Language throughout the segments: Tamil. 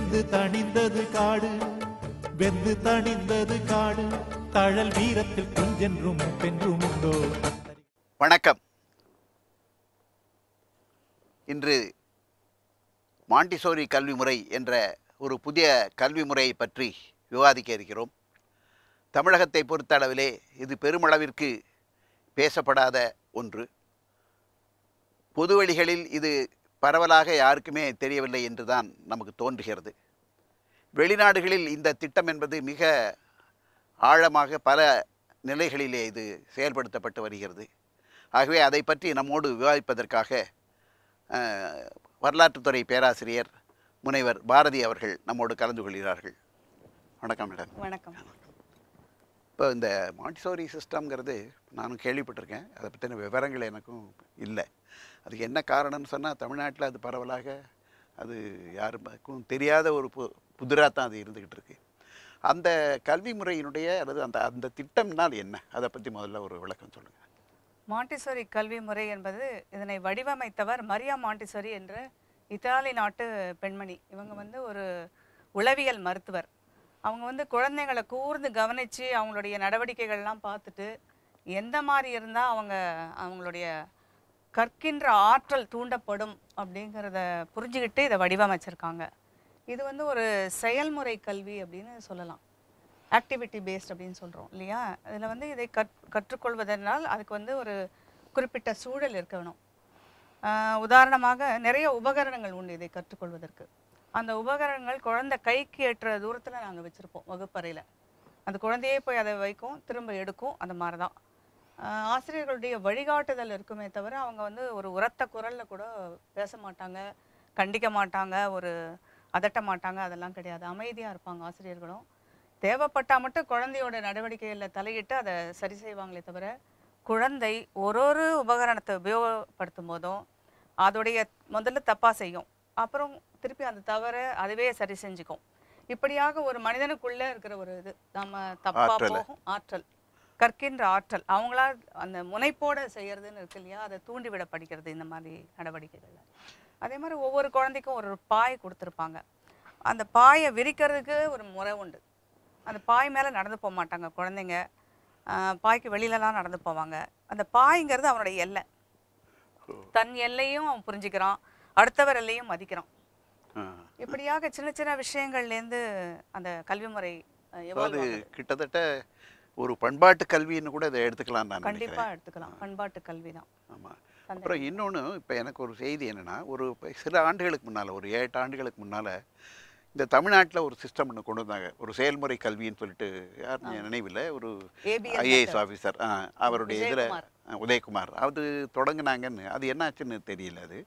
வெந்து தணிந்தது காடு வெந்து தணிந்தது காடு தழல் வீரத்தில் குஞ்சென்றும் பென்றும் உண்டோ வணக்கம் இன்று மாண்டிசோரி கல்வி முறை என்ற ஒரு புதிய கல்வி முறையை பற்றி விவாதிக்க இருக்கிறோம் தமிழகத்தை பொறுத்த அளவிலே இது பெருமளவிற்கு பேசப்படாத ஒன்று பொதுவெளிகளில் இது பரவலாக யாருக்குமே தெரியவில்லை என்றுதான் நமக்கு தோன்றுகிறது வெளிநாடுகளில் இந்த திட்டம் என்பது மிக ஆழமாக பல நிலைகளிலே இது செயல்படுத்தப்பட்டு வருகிறது ஆகவே அதை பற்றி நம்மோடு விவாதிப்பதற்காக வரலாற்றுத்துறை பேராசிரியர் முனைவர் பாரதி அவர்கள் நம்மோடு கலந்து கொள்கிறார்கள் வணக்கம் மேடம் வணக்கம் இப்போ இந்த மாண்டிசோரி சிஸ்டம்ங்கிறது நானும் கேள்விப்பட்டிருக்கேன் அதை பற்றின விவரங்கள் எனக்கும் இல்லை அதுக்கு என்ன காரணம்னு சொன்னால் தமிழ்நாட்டில் அது பரவலாக அது யாருக்கும் தெரியாத ஒரு பு புதிராக தான் அது இருந்துக்கிட்டு இருக்குது அந்த கல்வி முறையினுடைய அல்லது அந்த அந்த திட்டம்னால் என்ன அதை பற்றி முதல்ல ஒரு விளக்கம் சொல்லுங்கள் மாண்டிசோரி கல்வி முறை என்பது இதனை வடிவமைத்தவர் மரியா மாண்டிசோரி என்ற இத்தாலி நாட்டு பெண்மணி இவங்க வந்து ஒரு உளவியல் மருத்துவர் அவங்க வந்து குழந்தைங்களை கூர்ந்து கவனித்து அவங்களுடைய நடவடிக்கைகள்லாம் பார்த்துட்டு எந்த மாதிரி இருந்தால் அவங்க அவங்களுடைய கற்கின்ற ஆற்றல் தூண்டப்படும் அப்படிங்கிறத புரிஞ்சுக்கிட்டு இதை வடிவமைச்சிருக்காங்க இது வந்து ஒரு செயல்முறை கல்வி அப்படின்னு சொல்லலாம் ஆக்டிவிட்டி பேஸ்ட் அப்படின்னு சொல்கிறோம் இல்லையா இதில் வந்து இதை கற் கற்றுக்கொள்வதனால் அதுக்கு வந்து ஒரு குறிப்பிட்ட சூழல் இருக்கணும் உதாரணமாக நிறைய உபகரணங்கள் உண்டு இதை கற்றுக்கொள்வதற்கு அந்த உபகரணங்கள் குழந்தை கைக்கு ஏற்ற தூரத்தில் நாங்கள் வச்சுருப்போம் வகுப்பறையில் அந்த குழந்தையே போய் அதை வைக்கும் திரும்ப எடுக்கும் அந்த மாதிரி தான் ஆசிரியர்களுடைய வழிகாட்டுதல் இருக்குமே தவிர அவங்க வந்து ஒரு உரத்த குரலில் கூட பேச மாட்டாங்க கண்டிக்க மாட்டாங்க ஒரு அதட்ட மாட்டாங்க அதெல்லாம் கிடையாது அமைதியாக இருப்பாங்க ஆசிரியர்களும் தேவைப்பட்டால் மட்டும் குழந்தையோட நடவடிக்கையில் தலையிட்டு அதை சரி செய்வாங்களே தவிர குழந்தை ஒரு ஒரு உபகரணத்தை உபயோகப்படுத்தும் போதும் அதோடைய முதல்ல தப்பாக செய்யும் அப்புறம் திருப்பி அந்த தவறை அதுவே சரி செஞ்சுக்கும் இப்படியாக ஒரு மனிதனுக்குள்ள இருக்கிற ஒரு இது நம்ம தப்பா போகும் ஆற்றல் கற்கின்ற ஆற்றல் அவங்களா அந்த முனைப்போட செய்யறதுன்னு இருக்கு இல்லையா அதை தூண்டிவிட படிக்கிறது இந்த மாதிரி நடவடிக்கைகள் அதே மாதிரி ஒவ்வொரு குழந்தைக்கும் ஒரு பாய் கொடுத்துருப்பாங்க அந்த பாயை விரிக்கிறதுக்கு ஒரு முறை உண்டு அந்த பாய் மேலே நடந்து போக மாட்டாங்க குழந்தைங்க பாய்க்கு வெளியிலலாம் நடந்து போவாங்க அந்த பாய்ங்கிறது அவனுடைய எல்லை தன் எல்லையும் அவன் புரிஞ்சுக்கிறான் அடுத்தவர் எல்லையும் மதிக்கிறோம் இப்படியாக சின்ன சின்ன விஷயங்கள்லேருந்து அந்த கல்வி முறை அதாவது கிட்டத்தட்ட ஒரு பண்பாட்டு கல்வின்னு கூட இதை எடுத்துக்கலாம் நான் கண்டிப்பாக எடுத்துக்கலாம் பண்பாட்டு கல்வி தான் ஆமாம் அப்புறம் இன்னொன்று இப்போ எனக்கு ஒரு செய்தி என்னென்னா ஒரு சில ஆண்டுகளுக்கு முன்னால் ஒரு ஏழு ஆண்டுகளுக்கு முன்னால் இந்த தமிழ்நாட்டில் ஒரு சிஸ்டம் ஒன்று கொண்டு வந்தாங்க ஒரு செயல்முறை கல்வின்னு சொல்லிட்டு யார் நினைவில் ஒரு ஐஏஎஸ் ஆஃபீஸர் அவருடைய இதில் உதயகுமார் அது தொடங்கினாங்கன்னு அது என்னாச்சுன்னு தெரியல அது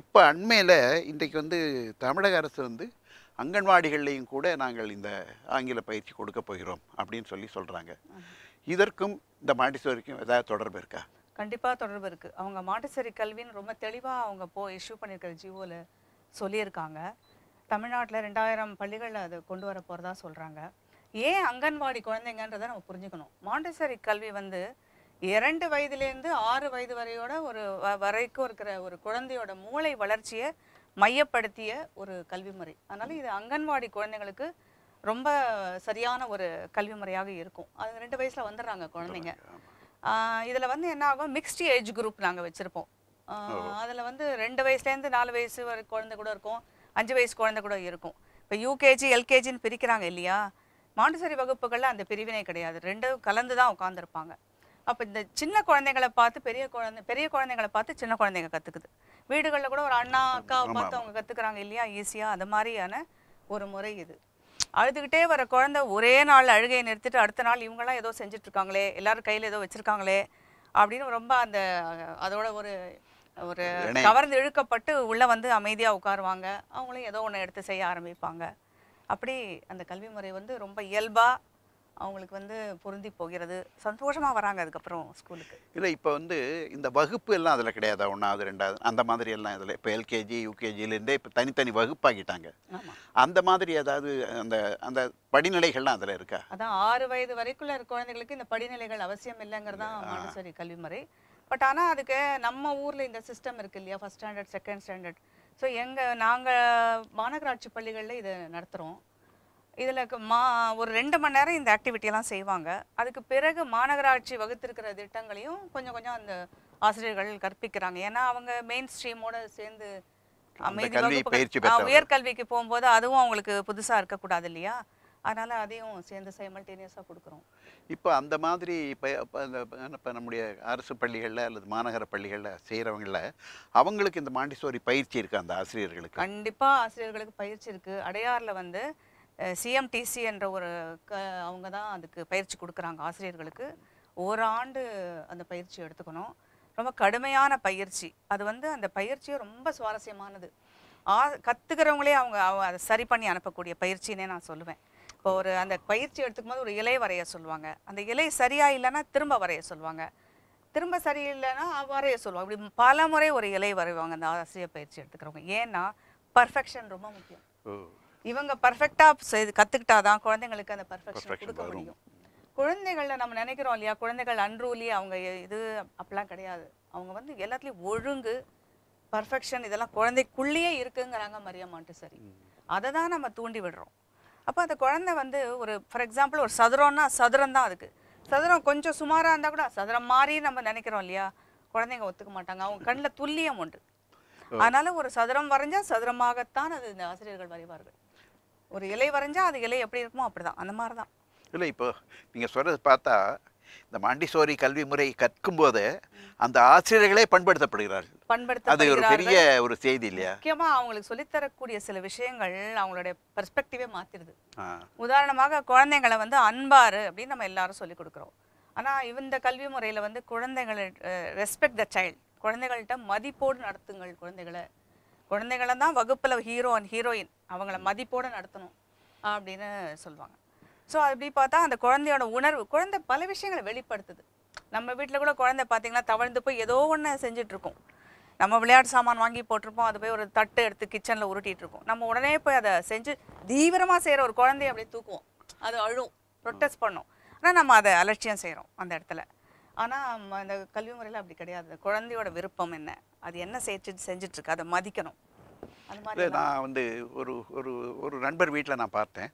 இப்போ அண்மையில் இன்றைக்கு வந்து தமிழக அரசு வந்து அங்கன்வாடிகள்லேயும் கூட நாங்கள் இந்த ஆங்கில பயிற்சி கொடுக்க போகிறோம் அப்படின்னு சொல்லி சொல்கிறாங்க இதற்கும் இந்த மாண்டிசோரிக்கும் ஏதாவது தொடர்பு இருக்கா கண்டிப்பாக தொடர்பு இருக்குது அவங்க மாட்டுசரி கல்வின்னு ரொம்ப தெளிவாக அவங்க போ இஷ்யூ பண்ணியிருக்கிற ஜிஓவில் சொல்லியிருக்காங்க தமிழ்நாட்டில் ரெண்டாயிரம் பள்ளிகளில் அதை கொண்டு வர போகிறதா சொல்கிறாங்க ஏன் அங்கன்வாடி குழந்தைங்கன்றதை நம்ம புரிஞ்சுக்கணும் மாண்டசரி கல்வி வந்து இரண்டு வயதுலேருந்து ஆறு வயது வரையோட ஒரு வரைக்கும் இருக்கிற ஒரு குழந்தையோட மூளை வளர்ச்சியை மையப்படுத்திய ஒரு கல்வி முறை அதனால் இது அங்கன்வாடி குழந்தைங்களுக்கு ரொம்ப சரியான ஒரு கல்வி முறையாக இருக்கும் அது ரெண்டு வயசில் வந்துடுறாங்க குழந்தைங்க இதில் வந்து என்ன ஆகும் மிக்ஸ்டு ஏஜ் குரூப் நாங்கள் வச்சுருப்போம் அதில் வந்து ரெண்டு வயசுலேருந்து நாலு வயசு வரை குழந்தை கூட இருக்கும் அஞ்சு வயசு குழந்தை கூட இருக்கும் இப்போ யூகேஜி எல்கேஜின்னு பிரிக்கிறாங்க இல்லையா மாண்டசரி வகுப்புகளில் அந்த பிரிவினை கிடையாது ரெண்டும் கலந்து தான் உட்காந்துருப்பாங்க அப்போ இந்த சின்ன குழந்தைகளை பார்த்து பெரிய குழந்தை பெரிய குழந்தைங்களை பார்த்து சின்ன குழந்தைங்க கற்றுக்குது வீடுகளில் கூட ஒரு அண்ணா அக்காவை பார்த்து அவங்க கற்றுக்குறாங்க இல்லையா ஈஸியாக அது மாதிரியான ஒரு முறை இது அழுதுகிட்டே வர குழந்தை ஒரே நாள் அழுகையை நிறுத்திட்டு அடுத்த நாள் இவங்கெல்லாம் ஏதோ செஞ்சிட்ருக்காங்களே எல்லாரும் கையில் ஏதோ வச்சுருக்காங்களே அப்படின்னு ரொம்ப அந்த அதோட ஒரு ஒரு கவர்ந்து இழுக்கப்பட்டு உள்ளே வந்து அமைதியாக உட்காருவாங்க அவங்களும் ஏதோ ஒன்று எடுத்து செய்ய ஆரம்பிப்பாங்க அப்படி அந்த கல்வி முறை வந்து ரொம்ப இயல்பாக அவங்களுக்கு வந்து பொருந்தி போகிறது சந்தோஷமாக வராங்க அதுக்கப்புறம் ஸ்கூலுக்கு இல்லை இப்போ வந்து இந்த வகுப்பு எல்லாம் அதில் கிடையாது ஒன்றாவது ரெண்டாவது அந்த மாதிரி எல்லாம் இதில் இப்போ எல்கேஜி யூகேஜிலேருந்தே இப்போ தனித்தனி வகுப்பாகிட்டாங்க அந்த மாதிரி ஏதாவது அந்த அந்த படிநிலைகள்லாம் அதில் இருக்கா அதான் ஆறு வயது வரைக்குள்ள குழந்தைகளுக்கு இந்த படிநிலைகள் அவசியம் இல்லைங்கிறது தான் கல்வி முறை பட் ஆனால் அதுக்கு நம்ம ஊரில் இந்த சிஸ்டம் இருக்குது இல்லையா first standard second standard so எங்கள் நாங்கள் மாநகராட்சி பள்ளிகளில் இதை நடத்துகிறோம் இதில் மா ஒரு ரெண்டு மணி நேரம் இந்த ஆக்டிவிட்டியெல்லாம் செய்வாங்க அதுக்கு பிறகு மாநகராட்சி வகுத்திருக்கிற திட்டங்களையும் கொஞ்சம் கொஞ்சம் அந்த ஆசிரியர்கள் கற்பிக்கிறாங்க ஏன்னா அவங்க மெயின் ஸ்ட்ரீமோட சேர்ந்து உயர்கல்விக்கு போகும்போது அதுவும் அவங்களுக்கு புதுசாக இருக்கக்கூடாது இல்லையா அதனால அதையும் சேர்ந்து சைமல்டேனியஸாக கொடுக்குறோம் இப்போ அந்த மாதிரி இப்போ இப்போ நம்முடைய அரசு பள்ளிகளில் அல்லது மாநகர பள்ளிகளில் செய்கிறவங்களில் அவங்களுக்கு இந்த மாண்டிசோரி பயிற்சி இருக்குது அந்த ஆசிரியர்களுக்கு கண்டிப்பாக ஆசிரியர்களுக்கு பயிற்சி இருக்குது அடையாரில் வந்து சிஎம்டிசி என்ற ஒரு க அவங்க தான் அதுக்கு பயிற்சி கொடுக்குறாங்க ஆசிரியர்களுக்கு ஓராண்டு அந்த பயிற்சி எடுத்துக்கணும் ரொம்ப கடுமையான பயிற்சி அது வந்து அந்த பயிற்சியே ரொம்ப சுவாரஸ்யமானது ஆ கற்றுக்கிறவங்களே அவங்க அதை சரி பண்ணி அனுப்பக்கூடிய பயிற்சின்னே நான் சொல்லுவேன் இப்போ ஒரு அந்த பயிற்சி எடுத்துக்கும் போது ஒரு இலை வரைய சொல்லுவாங்க அந்த இலை சரியாக இல்லைன்னா திரும்ப வரைய சொல்லுவாங்க திரும்ப சரியில்லைன்னா வரைய சொல்லுவாங்க இப்படி பல முறை ஒரு இலை வரைவாங்க அந்த ஆசிரியர் பயிற்சி எடுத்துக்கிறவங்க ஏன்னா பர்ஃபெக்ஷன் ரொம்ப முக்கியம் இவங்க பர்ஃபெக்டாக செய்து தான் குழந்தைங்களுக்கு அந்த பர்ஃபெக்ஷன் கொடுக்க முடியும் குழந்தைகளில் நம்ம நினைக்கிறோம் இல்லையா குழந்தைகள் அன்றூலி அவங்க இது அப்படிலாம் கிடையாது அவங்க வந்து எல்லாத்துலேயும் ஒழுங்கு பர்ஃபெக்ஷன் இதெல்லாம் குழந்தைக்குள்ளேயே இருக்குங்கிறாங்க மரியா சரி அதை தான் நம்ம தூண்டி விடுறோம் அப்போ அந்த குழந்தை வந்து ஒரு ஃபார் எக்ஸாம்பிள் ஒரு சதுரம்னா சதுரம் தான் அதுக்கு சதுரம் கொஞ்சம் சுமாராக இருந்தால் கூட சதுரம் மாதிரி நம்ம நினைக்கிறோம் இல்லையா குழந்தைங்க ஒத்துக்க மாட்டாங்க அவங்க கண்ணில் துல்லியம் உண்டு அதனால ஒரு சதுரம் வரைஞ்சால் சதுரமாகத்தான் அது இந்த ஆசிரியர்கள் வரைவார்கள் ஒரு இலை வரைஞ்சா அது இலை எப்படி இருக்குமோ அப்படிதான் அந்த மாதிரி தான் இல்லை இப்போது நீங்கள் சொல்கிறது பார்த்தா இந்த மாண்டிசோரி கல்வி முறை கற்கும் போது அந்த ஆசிரியர்களே பண்படுத்தப்படுகிறார்கள் பண்படுத்த அது ஒரு பெரிய ஒரு செய்தி இல்லையா முக்கியமாக அவங்களுக்கு சொல்லித்தரக்கூடிய சில விஷயங்கள் அவங்களுடைய பெர்ஸ்பெக்டிவே மாற்றிடுது உதாரணமாக குழந்தைங்களை வந்து அன்பாரு அப்படின்னு நம்ம எல்லாரும் சொல்லி கொடுக்குறோம் ஆனா இந்த கல்வி முறையில வந்து குழந்தைங்களை ரெஸ்பெக்ட் த சைல்டு குழந்தைகள்கிட்ட மதிப்போடு நடத்துங்கள் குழந்தைகளை குழந்தைகளை தான் வகுப்பில் ஹீரோ அண்ட் ஹீரோயின் அவங்கள மதிப்போடு நடத்தணும் அப்படின்னு சொல்லுவாங்க ஸோ அப்படி பார்த்தா அந்த குழந்தையோட உணர்வு குழந்தை பல விஷயங்களை வெளிப்படுத்துது நம்ம வீட்டில் கூட குழந்தை பார்த்தீங்கன்னா தவழ்ந்து போய் ஏதோ ஒன்று செஞ்சிட்ருக்கோம் நம்ம விளையாட்டு சாமான் வாங்கி போட்டிருப்போம் அது போய் ஒரு தட்டு எடுத்து கிச்சனில் உருட்டிகிட்டு இருக்கோம் நம்ம உடனே போய் அதை செஞ்சு தீவிரமாக செய்கிற ஒரு குழந்தைய அப்படியே தூக்குவோம் அது அழும் ப்ரொட்டஸ்ட் பண்ணும் ஆனால் நம்ம அதை அலட்சியம் செய்கிறோம் அந்த இடத்துல ஆனால் அந்த கல்வி முறையில் அப்படி கிடையாது குழந்தையோட விருப்பம் என்ன அது என்ன செஞ்சு செஞ்சிட்ருக்கு அதை மதிக்கணும் அது நான் வந்து ஒரு ஒரு ஒரு நண்பர் வீட்டில் நான் பார்த்தேன்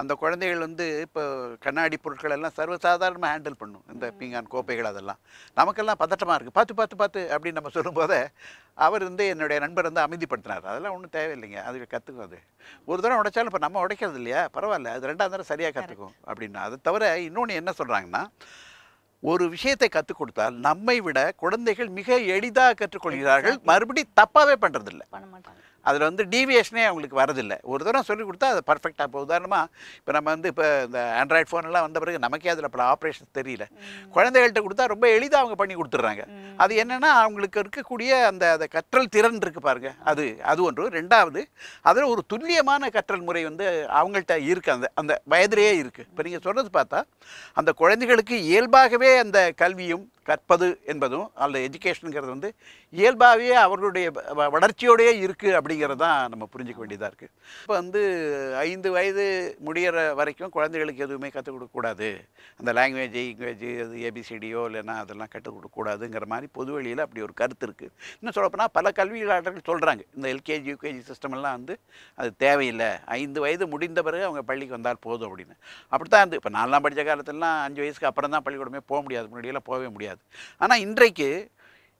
அந்த குழந்தைகள் வந்து இப்போ கண்ணாடி பொருட்கள் எல்லாம் சர்வசாதாரணமாக ஹேண்டில் பண்ணும் இந்த பீங்கான் கோப்பைகள் அதெல்லாம் நமக்கெல்லாம் பதட்டமாக இருக்குது பார்த்து பார்த்து பார்த்து அப்படின்னு நம்ம சொல்லும்போது அவர் வந்து என்னுடைய நண்பர் வந்து அமைதிப்படுத்தினார் அதெல்லாம் ஒன்றும் தேவையில்லைங்க அது கற்றுக்கும் அது ஒரு தடவை உடைச்சாலும் இப்போ நம்ம உடைக்கிறது இல்லையா பரவாயில்ல அது ரெண்டாவது தடவை சரியாக கற்றுக்கும் அப்படின்னா அதை தவிர இன்னொன்று என்ன சொல்கிறாங்கன்னா ஒரு விஷயத்தை கற்றுக் கொடுத்தால் நம்மை விட குழந்தைகள் மிக எளிதாக கற்றுக்கொள்கிறார்கள் மறுபடி தப்பாவே பண்றதில்லை அதில் வந்து டீவியேஷனே அவங்களுக்கு வரதில்லை ஒரு தூரம் சொல்லிக் கொடுத்தா அது பர்ஃபெக்டாக இப்போ உதாரணமாக இப்போ நம்ம வந்து இப்போ இந்த ஆண்ட்ராய்ட் ஃபோன்லாம் வந்த பிறகு நமக்கே அதில் பல ஆப்ரேஷன் தெரியல குழந்தைகள்கிட்ட கொடுத்தா ரொம்ப எளிதாக அவங்க பண்ணி கொடுத்துட்றாங்க அது என்னென்னா அவங்களுக்கு இருக்கக்கூடிய அந்த அந்த கற்றல் திறன் இருக்குது பாருங்கள் அது அது ஒன்று ரெண்டாவது அதில் ஒரு துல்லியமான கற்றல் முறை வந்து அவங்கள்ட்ட இருக்குது அந்த அந்த வயதிலேயே இருக்குது இப்போ நீங்கள் சொல்கிறது பார்த்தா அந்த குழந்தைகளுக்கு இயல்பாகவே அந்த கல்வியும் கற்பது என்பதும் அந்த எஜுகேஷனுங்கிறது வந்து இயல்பாகவே அவர்களுடைய வளர்ச்சியோடையே இருக்குது அப்படிங்கிறது தான் நம்ம புரிஞ்சிக்க வேண்டியதாக இருக்குது இப்போ வந்து ஐந்து வயது முடிகிற வரைக்கும் குழந்தைகளுக்கு எதுவுமே கற்றுக் கொடுக்கக்கூடாது அந்த லாங்குவேஜ் இங்குவேஜ் அது ஏபிசிடியோ இல்லைன்னா அதெல்லாம் கற்றுக் கொடுக்கக்கூடாதுங்கிற மாதிரி பொது வழியில் அப்படி ஒரு கருத்து இருக்குது இன்னும் சொல்லப்போனால் பல கல்வியாளர்கள் சொல்கிறாங்க இந்த எல்கேஜி யூகேஜி சிஸ்டமெல்லாம் வந்து அது தேவையில்லை ஐந்து வயது முடிந்த பிறகு அவங்க பள்ளிக்கு வந்தால் போதும் அப்படின்னு அப்படி தான் இருந்து இப்போ நான்லாம் படித்த காலத்துலலாம் அஞ்சு வயசுக்கு அப்புறம் தான் பள்ளிக்கூடமே போக முடியாது முன்னாடியெல்லாம் போகவே முடியாது முடியாது ஆனால் இன்றைக்கு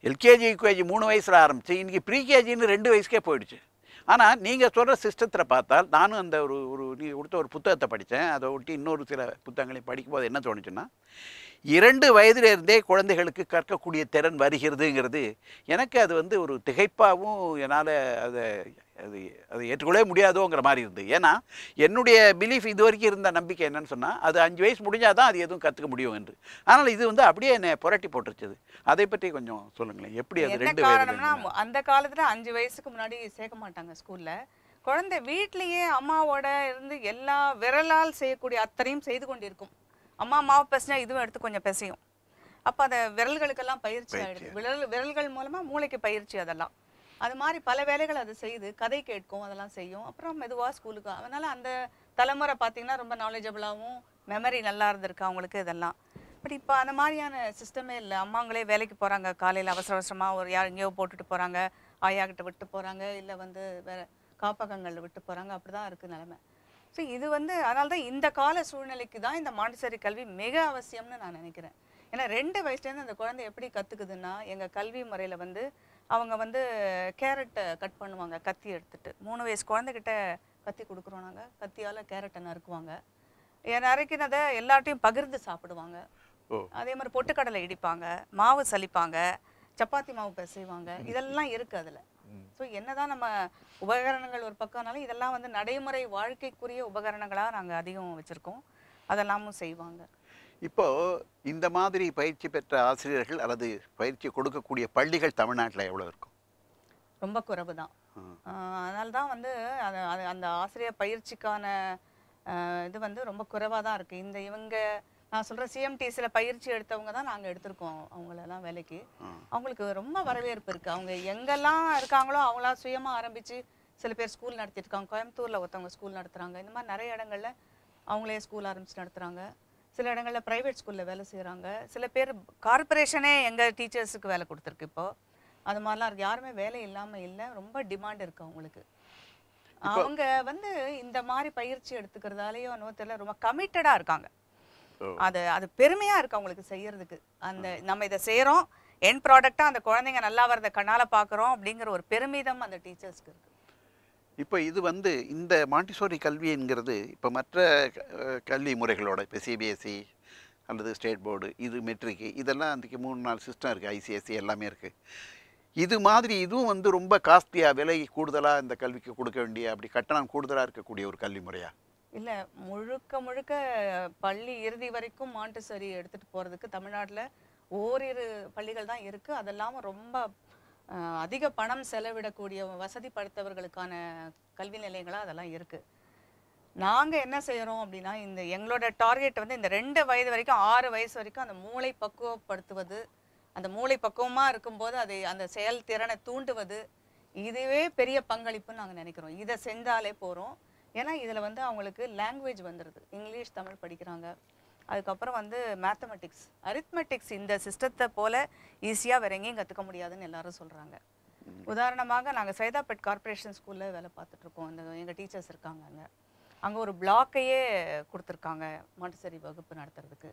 எல்கேஜி யூகேஜி மூணு வயசில் ஆரம்பித்து இன்றைக்கி ப்ரீகேஜின்னு ரெண்டு வயசுக்கே போயிடுச்சு ஆனால் நீங்கள் சொல்கிற சிஸ்டத்தில் பார்த்தால் நானும் அந்த ஒரு ஒரு நீ கொடுத்த ஒரு புத்தகத்தை படித்தேன் அதை ஒட்டி இன்னொரு சில புத்தகங்களையும் படிக்கும்போது என்ன தோணுச்சுன்னா இரண்டு வயதிலிருந்தே குழந்தைகளுக்கு கற்கக்கூடிய திறன் வருகிறதுங்கிறது எனக்கு அது வந்து ஒரு திகைப்பாகவும் என்னால் அதை அது அது ஏற்றுக்கொள்ளவே முடியாதோங்கிற மாதிரி இருந்தது ஏன்னா என்னுடைய பிலீஃப் இது வரைக்கும் இருந்த நம்பிக்கை என்னன்னு சொன்னால் அது அஞ்சு வயசு முடிஞ்சால் தான் அது எதுவும் கற்றுக்க முடியும் என்று ஆனால் இது வந்து அப்படியே என்னை புரட்டி போட்டுருச்சது அதை பற்றி கொஞ்சம் சொல்லுங்களேன் எப்படி அது ரெண்டு காரணம்னா அந்த காலத்தில் அஞ்சு வயசுக்கு முன்னாடி சேர்க்க மாட்டாங்க ஸ்கூலில் குழந்தை வீட்லேயே அம்மாவோட இருந்து எல்லா விரலால் செய்யக்கூடிய அத்தனையும் செய்து கொண்டிருக்கும் அம்மா அம்மாவை பேசினா இதுவும் எடுத்து கொஞ்சம் பிசையும் அப்போ அதை விரல்களுக்கெல்லாம் பயிற்சி ஆகிடுது விரல் விரல்கள் மூலமாக மூளைக்கு பயிற்சி அதெல்லாம் அது மாதிரி பல வேலைகள் அது செய்யுது கதை கேட்கும் அதெல்லாம் செய்யும் அப்புறம் மெதுவாக ஸ்கூலுக்கு அதனால் அந்த தலைமுறை பார்த்திங்கன்னா ரொம்ப நாலேஜபிளாகவும் மெமரி நல்லா இருந்திருக்கு அவங்களுக்கு இதெல்லாம் பட் இப்போ அந்த மாதிரியான சிஸ்டமே இல்லை அம்மாங்களே வேலைக்கு போகிறாங்க காலையில் அவசர அவசரமாக ஒரு யார் எங்கேயோ போட்டுட்டு போகிறாங்க ஆயாக்கிட்ட விட்டு போகிறாங்க இல்லை வந்து வேறு காப்பகங்களில் விட்டு போகிறாங்க அப்படி தான் இருக்குது நிலமை ஸோ இது வந்து அதனால தான் இந்த கால சூழ்நிலைக்கு தான் இந்த மாண்டிசரி கல்வி மிக அவசியம்னு நான் நினைக்கிறேன் ஏன்னா ரெண்டு வயசுலேருந்து அந்த குழந்தை எப்படி கற்றுக்குதுன்னா எங்கள் கல்வி முறையில் வந்து அவங்க வந்து கேரட்டை கட் பண்ணுவாங்க கத்தி எடுத்துகிட்டு மூணு வயசு குழந்தைகிட்ட கத்தி கொடுக்குறோம் நாங்கள் கத்தியால் கேரட்டை நறுக்குவாங்க நறுக்கினதை எல்லாட்டையும் பகிர்ந்து சாப்பிடுவாங்க அதே மாதிரி பொட்டுக்கடலை இடிப்பாங்க மாவு சலிப்பாங்க சப்பாத்தி மாவு பிசைவாங்க இதெல்லாம் இருக்குது அதில் ஸோ என்னதான் நம்ம உபகரணங்கள் ஒரு பக்கம்னாலும் இதெல்லாம் வந்து நடைமுறை வாழ்க்கைக்குரிய உபகரணங்களாக நாங்கள் அதிகம் வச்சுருக்கோம் அதெல்லாமும் செய்வாங்க இப்போது இந்த மாதிரி பயிற்சி பெற்ற ஆசிரியர்கள் அல்லது பயிற்சி கொடுக்கக்கூடிய பள்ளிகள் தமிழ்நாட்டில் எவ்வளோ இருக்கும் ரொம்ப குறைவு தான் அதனால தான் வந்து அந்த ஆசிரியர் பயிற்சிக்கான இது வந்து ரொம்ப குறைவாக தான் இருக்குது இந்த இவங்க நான் சொல்கிற சிஎம்டிசியில் பயிற்சி எடுத்தவங்க தான் நாங்கள் எடுத்திருக்கோம் அவங்களெல்லாம் வேலைக்கு அவங்களுக்கு ரொம்ப வரவேற்பு இருக்குது அவங்க எங்கெல்லாம் இருக்காங்களோ அவங்களா சுயமாக ஆரம்பித்து சில பேர் ஸ்கூல் இருக்காங்க கோயம்புத்தூரில் ஒருத்தவங்க ஸ்கூல் நடத்துகிறாங்க இந்த மாதிரி நிறைய இடங்களில் அவங்களே ஸ்கூல் ஆரம்பித்து நடத்துகிறாங்க சில இடங்களில் ப்ரைவேட் ஸ்கூலில் வேலை செய்கிறாங்க சில பேர் கார்பரேஷனே எங்கள் டீச்சர்ஸுக்கு வேலை கொடுத்துருக்கு இப்போது அது மாதிரிலாம் இருக்குது யாருமே வேலை இல்லாமல் இல்லை ரொம்ப டிமாண்ட் இருக்குது அவங்களுக்கு அவங்க வந்து இந்த மாதிரி பயிற்சி எடுத்துக்கிறதாலேயோ நோத்தில் ரொம்ப கமிட்டடாக இருக்காங்க அது அது பெருமையாக இருக்குது அவங்களுக்கு செய்யறதுக்கு அந்த நம்ம இதை செய்கிறோம் என் ப்ராடக்டாக அந்த குழந்தைங்க நல்லா வரத கண்ணால் பார்க்குறோம் அப்படிங்கிற ஒரு பெருமிதம் அந்த டீச்சர்ஸ்க்கு இருக்குது இப்போ இது வந்து இந்த மாண்டிசோரி கல்விங்கிறது இப்போ மற்ற கல்வி முறைகளோட இப்போ சிபிஎஸ்சி e அல்லது ஸ்டேட் போர்டு இது மெட்ரிக்கு இதெல்லாம் அன்றைக்கி மூணு நாலு சிஸ்டம் இருக்குது ஐசிஎஸ்சி e எல்லாமே இருக்குது இது மாதிரி இதுவும் வந்து ரொம்ப காஸ்ட்லியாக விலை கூடுதலாக இந்த கல்விக்கு கொடுக்க வேண்டிய அப்படி கட்டணம் கூடுதலாக இருக்கக்கூடிய ஒரு கல்வி முறையாக இல்லை முழுக்க முழுக்க பள்ளி இறுதி வரைக்கும் மாண்டசரி எடுத்துகிட்டு போகிறதுக்கு தமிழ்நாட்டில் ஓரிரு பள்ளிகள் தான் இருக்குது அதெல்லாமல் ரொம்ப அதிக பணம் செலவிடக்கூடிய வசதி படுத்தவர்களுக்கான கல்வி நிலையங்களாக அதெல்லாம் இருக்குது நாங்கள் என்ன செய்கிறோம் அப்படின்னா இந்த எங்களோட டார்கெட் வந்து இந்த ரெண்டு வயது வரைக்கும் ஆறு வயசு வரைக்கும் அந்த மூளை பக்குவப்படுத்துவது அந்த மூளை பக்குவமாக இருக்கும்போது அதை அந்த செயல்திறனை தூண்டுவது இதுவே பெரிய பங்களிப்புன்னு நாங்கள் நினைக்கிறோம் இதை செஞ்சாலே போகிறோம் ஏன்னா இதில் வந்து அவங்களுக்கு லாங்குவேஜ் வந்துடுது இங்கிலீஷ் தமிழ் படிக்கிறாங்க அதுக்கப்புறம் வந்து மேத்தமெட்டிக்ஸ் அரித்மெட்டிக்ஸ் இந்த சிஸ்டத்தை போல் ஈஸியாக வேற எங்கேயும் கற்றுக்க முடியாதுன்னு எல்லாரும் சொல்கிறாங்க உதாரணமாக நாங்கள் சைதாபேட் கார்பரேஷன் ஸ்கூலில் வேலை பார்த்துட்ருக்கோம் இந்த எங்கள் டீச்சர்ஸ் இருக்காங்க அங்கே அங்கே ஒரு பிளாக்கையே கொடுத்துருக்காங்க மாட்டுசரி வகுப்பு நடத்துறதுக்கு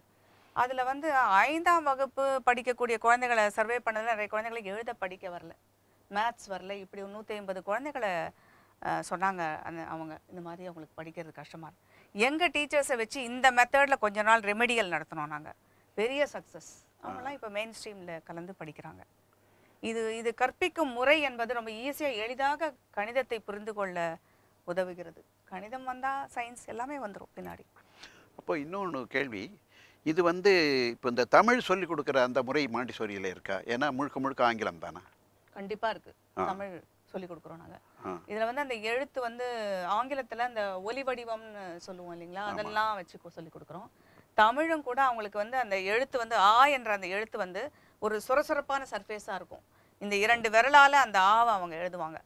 அதில் வந்து ஐந்தாம் வகுப்பு படிக்கக்கூடிய குழந்தைகளை சர்வே பண்ணதில் நிறைய குழந்தைங்களுக்கு எழுத படிக்க வரல மேத்ஸ் வரல இப்படி நூற்றி ஐம்பது குழந்தைகளை சொன்னாங்க அந்த அவங்க இந்த மாதிரி அவங்களுக்கு படிக்கிறது கஷ்டமாக இருக்குது எங்கள் டீச்சர்ஸை வச்சு இந்த மெத்தடில் கொஞ்ச நாள் ரெமெடியல் நடத்தினோம் நாங்கள் பெரிய சக்ஸஸ் அவங்களாம் இப்போ மெயின் ஸ்ட்ரீமில் கலந்து படிக்கிறாங்க இது இது கற்பிக்கும் முறை என்பது ரொம்ப ஈஸியாக எளிதாக கணிதத்தை புரிந்து கொள்ள உதவுகிறது கணிதம் வந்தால் சயின்ஸ் எல்லாமே வந்துடும் பின்னாடி அப்போ இன்னொன்று கேள்வி இது வந்து இப்போ இந்த தமிழ் சொல்லிக் கொடுக்குற அந்த முறை மாண்டிசோரியில் இருக்கா ஏன்னா முழுக்க முழுக்க ஆங்கிலம் தானே கண்டிப்பாக இருக்குது தமிழ் சொல்லி கொடுக்குறோம் நாங்கள் இதில் வந்து அந்த எழுத்து வந்து ஆங்கிலத்தில் அந்த ஒலி வடிவம்னு சொல்லுவோம் இல்லைங்களா அதெல்லாம் வச்சு சொல்லி கொடுக்குறோம் தமிழும் கூட அவங்களுக்கு வந்து அந்த எழுத்து வந்து ஆ என்ற அந்த எழுத்து வந்து ஒரு சுரசுரப்பான சர்ஃபேஸாக இருக்கும் இந்த இரண்டு விரலால் அந்த ஆவை அவங்க எழுதுவாங்க